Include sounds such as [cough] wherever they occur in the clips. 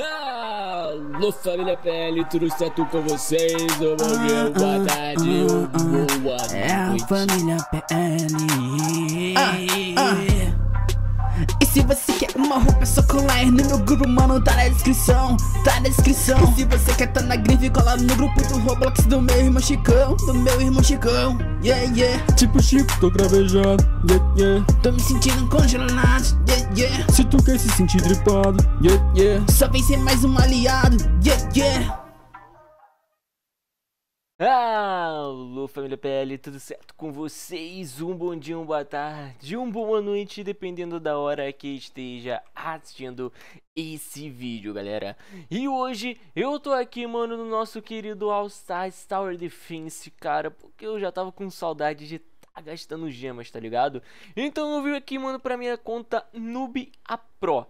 Alô ah, família PL, tudo certo com vocês? Bom dia, ah, boa ah, tarde, boa noite É a família PL E se você uma roupa só só colar no meu grupo, mano, tá na descrição, tá na descrição e se você quer tá na grife, cola no grupo do Roblox do meu irmão Chicão, do meu irmão Chicão Yeah, yeah Tipo Chico, tô gravejado, yeah, yeah Tô me sentindo congelado, yeah, yeah Se tu quer se sentir dripado, é yeah, yeah Só vem ser mais um aliado, yeah, yeah Alô família PL, tudo certo com vocês? Um bom dia, uma boa tarde, uma boa noite, dependendo da hora que esteja assistindo esse vídeo, galera. E hoje eu tô aqui, mano, no nosso querido All Stars Tower Defense, cara, porque eu já tava com saudade de tá gastando gemas, tá ligado? Então eu vim aqui, mano, pra minha conta Noob A Pro.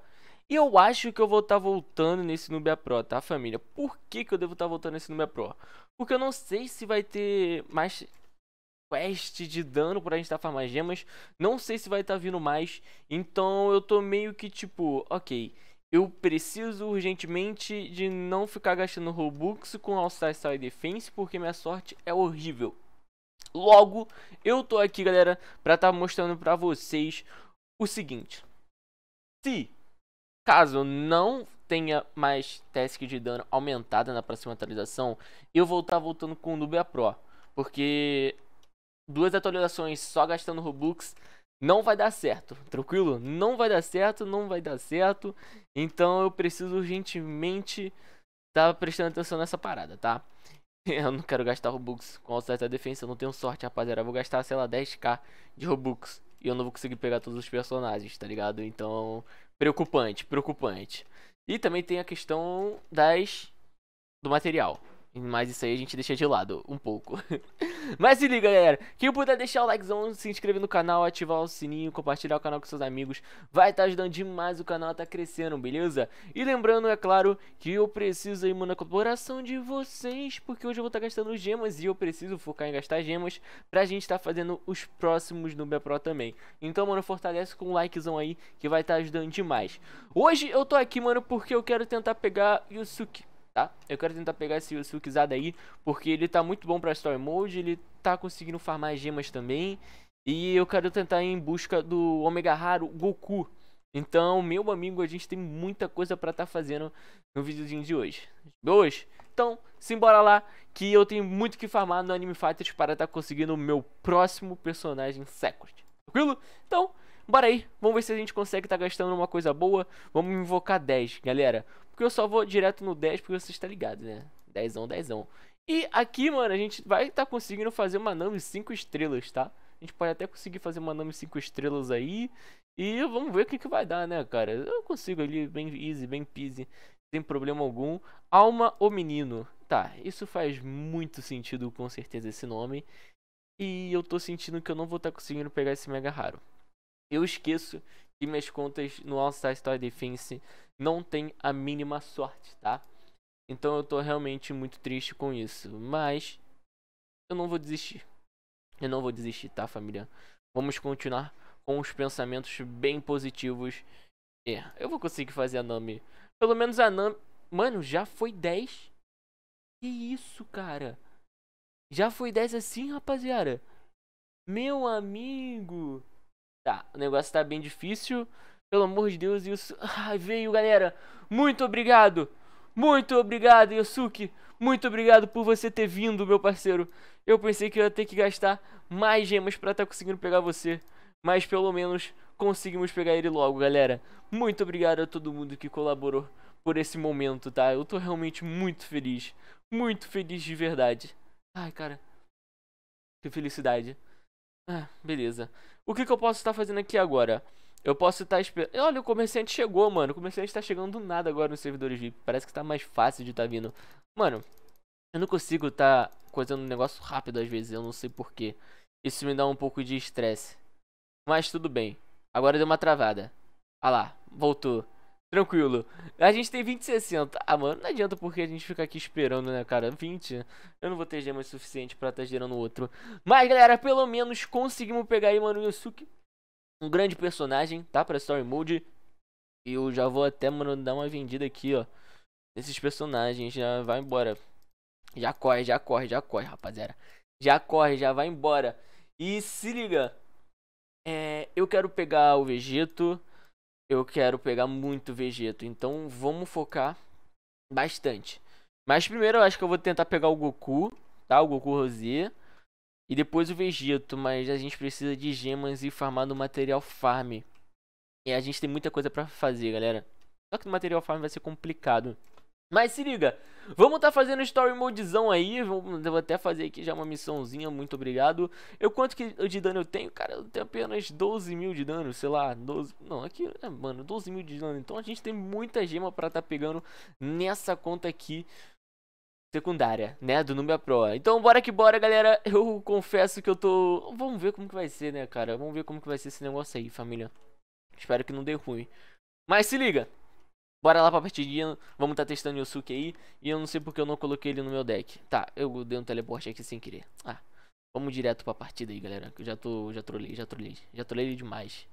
E eu acho que eu vou estar tá voltando nesse Nubia Pro, tá família? Por que, que eu devo estar tá voltando nesse Nubia Pro? Porque eu não sei se vai ter mais quest de dano pra gente tá farmar gemas. Não sei se vai estar tá vindo mais. Então eu tô meio que tipo, ok. Eu preciso urgentemente de não ficar gastando Robux com All-Star Style Defense, porque minha sorte é horrível. Logo, eu tô aqui, galera, pra estar tá mostrando pra vocês o seguinte. Se, caso não tenha mais task de dano aumentada na próxima atualização, eu vou estar tá voltando com o Nubia Pro. Porque duas atualizações só gastando Robux não vai dar certo, tranquilo? Não vai dar certo, não vai dar certo. Então eu preciso urgentemente estar tá prestando atenção nessa parada, tá? [laughs] Eu não quero gastar Robux com a da defesa, eu não tenho sorte, rapaziada. Eu vou gastar, sei lá, 10k de Robux. E eu não vou conseguir pegar todos os personagens, tá ligado? Então, preocupante, preocupante. E também tem a questão das do material. Mas isso aí a gente deixa de lado um pouco. [laughs] Mas se liga, galera. Quem puder deixar o likezão, se inscrever no canal, ativar o sininho, compartilhar o canal com seus amigos. Vai estar tá ajudando demais o canal a tá crescendo, beleza? E lembrando, é claro, que eu preciso aí, mano, a colaboração de vocês. Porque hoje eu vou estar tá gastando gemas e eu preciso focar em gastar gemas pra gente estar tá fazendo os próximos no Pro também. Então, mano, fortalece com o likezão aí que vai estar tá ajudando demais. Hoje eu tô aqui, mano, porque eu quero tentar pegar Yusuke tá? Eu quero tentar pegar esse Yosukizada aí, porque ele tá muito bom pra Story Mode, ele tá conseguindo farmar gemas também. E eu quero tentar ir em busca do Omega Raro Goku. Então, meu amigo, a gente tem muita coisa pra tá fazendo no videozinho de hoje. hoje Então, simbora lá, que eu tenho muito que farmar no Anime Fighters para tá conseguindo o meu próximo personagem Secret. Tranquilo? Então, Bora aí, vamos ver se a gente consegue estar tá gastando uma coisa boa. Vamos invocar 10, galera. Porque eu só vou direto no 10 porque você está ligado, né? 10, 10. E aqui, mano, a gente vai estar tá conseguindo fazer uma Nami 5 estrelas, tá? A gente pode até conseguir fazer uma Nami 5 estrelas aí. E vamos ver o que, que vai dar, né, cara? Eu consigo ali, bem easy, bem peasy, sem problema algum. Alma ou Menino. Tá, isso faz muito sentido, com certeza, esse nome. E eu tô sentindo que eu não vou estar tá conseguindo pegar esse Mega Raro. Eu esqueço que minhas contas no All-Star Story Defense não tem a mínima sorte, tá? Então eu tô realmente muito triste com isso. Mas eu não vou desistir. Eu não vou desistir, tá, família? Vamos continuar com os pensamentos bem positivos. É, eu vou conseguir fazer a Nami. Pelo menos a Nami. Mano, já foi 10. Que isso, cara? Já foi 10 assim, rapaziada? Meu amigo! Tá, o negócio tá bem difícil. Pelo amor de Deus, isso. Ai, veio, galera. Muito obrigado. Muito obrigado, Yosuke. Muito obrigado por você ter vindo, meu parceiro. Eu pensei que eu ia ter que gastar mais gemas para estar tá conseguindo pegar você. Mas pelo menos conseguimos pegar ele logo, galera. Muito obrigado a todo mundo que colaborou por esse momento, tá? Eu tô realmente muito feliz. Muito feliz de verdade. Ai, cara. Que felicidade. Ah, beleza. O que, que eu posso estar fazendo aqui agora? Eu posso estar esperando... Olha, o comerciante chegou, mano. O comerciante está chegando do nada agora nos servidores VIP. Parece que está mais fácil de estar tá vindo. Mano, eu não consigo estar tá coisando um negócio rápido às vezes. Eu não sei porquê. Isso me dá um pouco de estresse. Mas tudo bem. Agora deu uma travada. Ah lá, voltou. Tranquilo. A gente tem e 60. Ah, mano, não adianta porque a gente fica aqui esperando, né, cara? 20. Eu não vou ter gemas suficiente pra estar tá gerando outro. Mas, galera, pelo menos conseguimos pegar aí, mano, Yosuke. Um grande personagem, tá? Pra Story Mode. E eu já vou até, mano, dar uma vendida aqui, ó. Nesses personagens. Já vai embora. Já corre, já corre, já corre, rapaziada. Já corre, já vai embora. E se liga. É, eu quero pegar o Vegeto eu quero pegar muito Vegeta. Então vamos focar bastante. Mas primeiro eu acho que eu vou tentar pegar o Goku, tá? O Goku Rosé E depois o Vegeta, mas a gente precisa de gemas e farmar no material farm. E a gente tem muita coisa pra fazer, galera. Só que no material farm vai ser complicado. Mas se liga, vamos estar tá fazendo story modezão aí, vou até fazer aqui já uma missãozinha, muito obrigado. Eu quanto que de dano eu tenho? Cara, eu tenho apenas 12 mil de dano, sei lá, 12, não, aqui, né, mano, 12 mil de dano. Então a gente tem muita gema pra estar tá pegando nessa conta aqui secundária, né, do Nubia Pro. Então bora que bora, galera. Eu confesso que eu tô... Vamos ver como que vai ser, né, cara? Vamos ver como que vai ser esse negócio aí, família. Espero que não dê ruim. Mas se liga, Bora lá pra partidinha, vamos tá testando o Yosuke aí. E eu não sei porque eu não coloquei ele no meu deck. Tá, eu dei um teleporte aqui sem querer. Ah, vamos direto pra partida aí, galera. Que eu já tô, já trolei, já trolei, já trolei demais.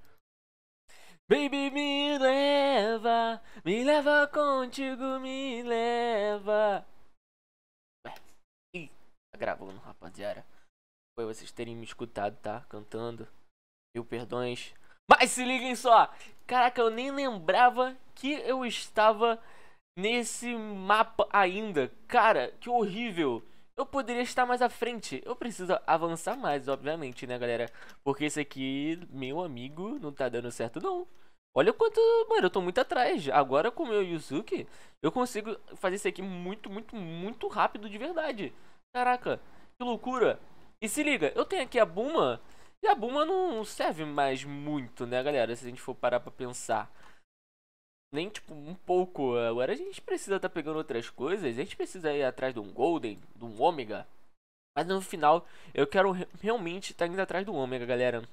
Baby, me leva, me leva contigo, me leva. Ué, ih, tá gravando, rapaziada. Foi vocês terem me escutado, tá? Cantando. Mil perdões. Mas se liguem só, Caraca, eu nem lembrava que eu estava nesse mapa ainda. Cara, que horrível. Eu poderia estar mais à frente. Eu preciso avançar mais, obviamente, né, galera? Porque esse aqui, meu amigo, não tá dando certo, não. Olha o quanto... Mano, eu tô muito atrás. Agora com o meu Yuzuki, eu consigo fazer isso aqui muito, muito, muito rápido de verdade. Caraca, que loucura. E se liga, eu tenho aqui a Buma e a Buma não serve mais muito, né, galera? Se a gente for parar pra pensar. Nem, tipo, um pouco. Agora a gente precisa tá pegando outras coisas. A gente precisa ir atrás de um Golden, de um Ômega. Mas no final, eu quero re realmente tá indo atrás do Ômega, galera.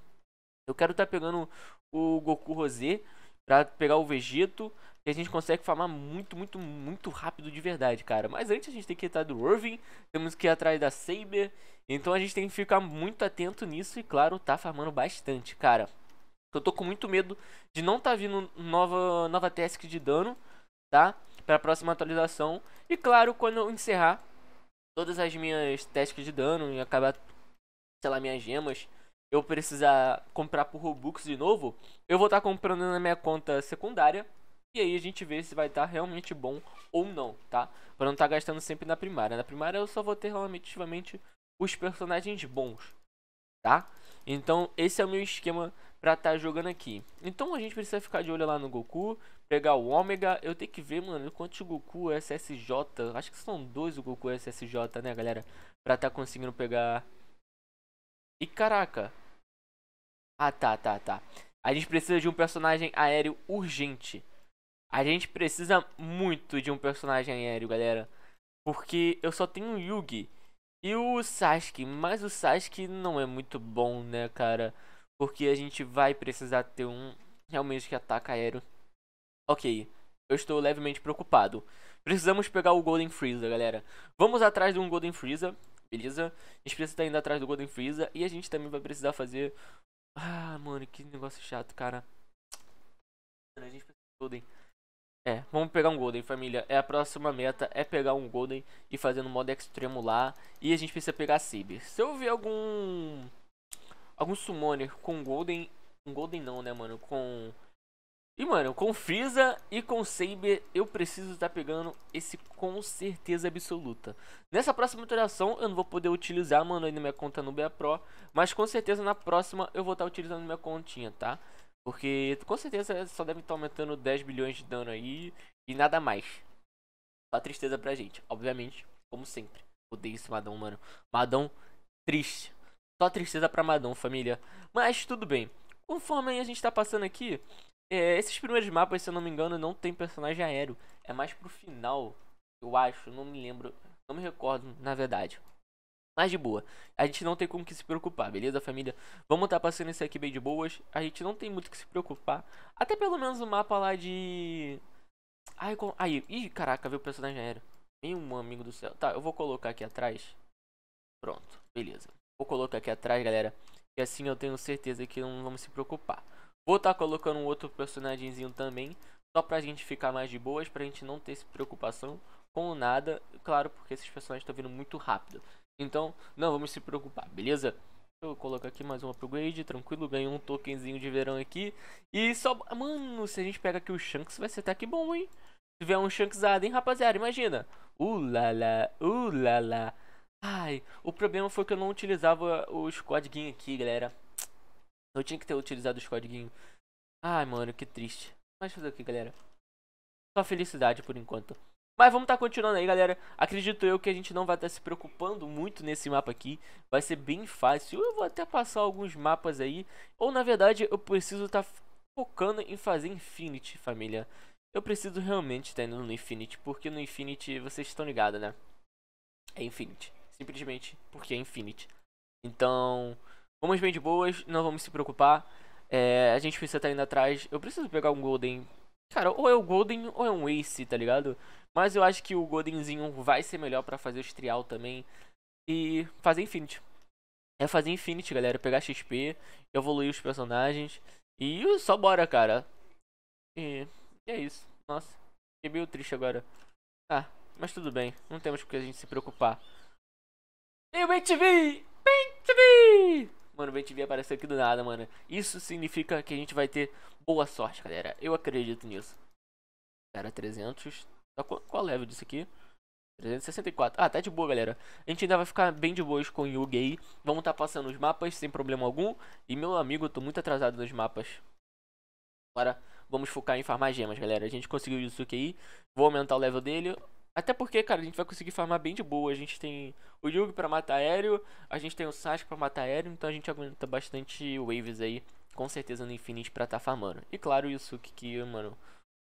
Eu quero tá pegando o Goku Rosé pra pegar o Vegeto a gente consegue farmar muito, muito, muito rápido de verdade, cara. Mas antes a gente tem que ir atrás do Irving, temos que ir atrás da Saber, então a gente tem que ficar muito atento nisso e, claro, tá farmando bastante, cara. Eu tô com muito medo de não tá vindo nova, nova task de dano, tá? Pra próxima atualização. E, claro, quando eu encerrar todas as minhas tasks de dano e acabar, sei lá, minhas gemas, eu precisar comprar por Robux de novo, eu vou estar tá comprando na minha conta secundária, e aí a gente vê se vai estar realmente bom ou não, tá? Pra não estar tá gastando sempre na primária. Na primária eu só vou ter relativamente os personagens bons, tá? Então esse é o meu esquema pra estar tá jogando aqui. Então a gente precisa ficar de olho lá no Goku, pegar o Ômega. Eu tenho que ver, mano, quantos Goku é SSJ, acho que são dois o Goku é SSJ, né, galera? Pra estar tá conseguindo pegar... E caraca... Ah, tá, tá, tá. A gente precisa de um personagem aéreo urgente. A gente precisa muito de um personagem aéreo, galera. Porque eu só tenho o Yugi e o Sasuke, mas o Sasuke não é muito bom, né, cara? Porque a gente vai precisar ter um realmente que ataca aéreo. Ok, eu estou levemente preocupado. Precisamos pegar o Golden Freeza, galera. Vamos atrás de um Golden Freeza, beleza? A gente precisa estar indo atrás do Golden Freeza e a gente também vai precisar fazer... Ah, mano, que negócio chato, cara. a gente precisa do Golden... É, vamos pegar um Golden, família. É a próxima meta, é pegar um Golden e fazer no modo extremo lá. E a gente precisa pegar Sib. Se eu ver algum... Algum Summoner com Golden... Um Golden não, né, mano? Com... E, mano, com Freeza e com Saber, eu preciso estar tá pegando esse com certeza absoluta. Nessa próxima alteração, eu não vou poder utilizar, mano, aí na minha conta no BA Pro. Mas, com certeza, na próxima, eu vou estar tá utilizando minha continha, tá? Porque com certeza só deve estar aumentando 10 bilhões de dano aí e nada mais. Só tristeza pra gente, obviamente, como sempre. Odeio esse Madão, mano. Madão triste. Só tristeza pra Madão, família. Mas tudo bem. Conforme a gente tá passando aqui, é, esses primeiros mapas, se eu não me engano, não tem personagem aéreo. É mais pro final, eu acho, não me lembro. Não me recordo, na verdade. Mas de boa, a gente não tem como que se preocupar, beleza, família? Vamos estar tá passando isso aqui bem de boas. A gente não tem muito que se preocupar. Até pelo menos o mapa lá de... Ai, com... Aí, ih, caraca, viu o personagem aéreo. Meu amigo do céu. Tá, eu vou colocar aqui atrás. Pronto, beleza. Vou colocar aqui atrás, galera. E assim eu tenho certeza que não vamos se preocupar. Vou estar tá colocando um outro personagemzinho também. Só pra gente ficar mais de boas, pra gente não ter essa preocupação com nada. Claro, porque esses personagens estão vindo muito rápido. Então, não vamos se preocupar, beleza? Eu colocar aqui mais um upgrade, tranquilo, ganhei um tokenzinho de verão aqui. E só... Mano, se a gente pega aqui o Shanks, vai ser até que bom, hein? Se tiver um Shanksado, hein, rapaziada? Imagina. Ulala, uh, ulala. Uh, Ai, o problema foi que eu não utilizava os codiguinhos aqui, galera. Eu tinha que ter utilizado os codiguinhos. Ai, mano, que triste. Mas fazer o que, galera? Só felicidade por enquanto. Mas vamos estar tá continuando aí, galera. Acredito eu que a gente não vai estar tá se preocupando muito nesse mapa aqui. Vai ser bem fácil. Eu vou até passar alguns mapas aí. Ou, na verdade, eu preciso estar tá focando em fazer Infinity, família. Eu preciso realmente estar tá indo no Infinity. Porque no Infinity, vocês estão ligados, né? É Infinity. Simplesmente porque é Infinity. Então, vamos bem de boas. Não vamos se preocupar. É, a gente precisa estar tá indo atrás. Eu preciso pegar um Golden. Cara, ou é o Golden ou é um Ace, tá ligado? Mas eu acho que o Godenzinho vai ser melhor para fazer o trial também. E fazer Infinity. É fazer Infinity, galera. Pegar XP, evoluir os personagens. E só bora, cara. E, e é isso. Nossa, fiquei meio triste agora. Ah, mas tudo bem. Não temos por que a gente se preocupar. E o BenTV! BenTV! Mano, o BTV apareceu aqui do nada, mano. Isso significa que a gente vai ter boa sorte, galera. Eu acredito nisso. Era 300, qual level disso aqui? 364. Ah, tá de boa, galera. A gente ainda vai ficar bem de boas com o Yugi aí. Vamos estar tá passando os mapas sem problema algum. E, meu amigo, eu tô muito atrasado nos mapas. Agora, vamos focar em farmar gemas, galera. A gente conseguiu isso aqui. Vou aumentar o level dele. Até porque, cara, a gente vai conseguir farmar bem de boa. A gente tem o Yugi pra matar aéreo. A gente tem o Sasuke pra matar aéreo. Então a gente aguenta bastante waves aí. Com certeza no Infinite pra tá farmando. E claro, o Yusuke que, mano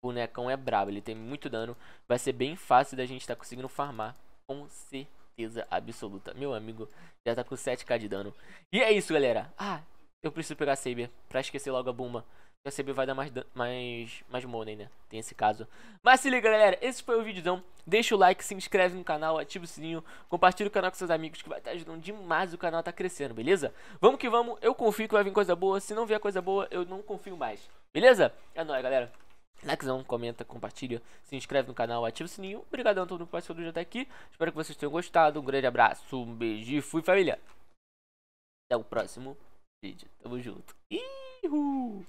bonecão é brabo, ele tem muito dano. Vai ser bem fácil da gente estar tá conseguindo farmar, com certeza absoluta. Meu amigo, já tá com 7k de dano. E é isso, galera. Ah, eu preciso pegar a Saber, pra esquecer logo a Buma. A Saber vai dar mais, mais, mais money, né? Tem esse caso. Mas se liga, galera. Esse foi o vídeozão. Deixa o like, se inscreve no canal, ativa o sininho. Compartilha o canal com seus amigos, que vai estar tá ajudando demais o canal tá crescendo, beleza? Vamos que vamos. Eu confio que vai vir coisa boa. Se não vier coisa boa, eu não confio mais. Beleza? É nóis, galera. Likezão, comenta, compartilha, se inscreve no canal, ativa o sininho. Obrigadão a todo mundo que participou do vídeo até aqui. Espero que vocês tenham gostado. Um grande abraço, um beijo e fui família. Até o próximo vídeo. Tamo junto. Ihu!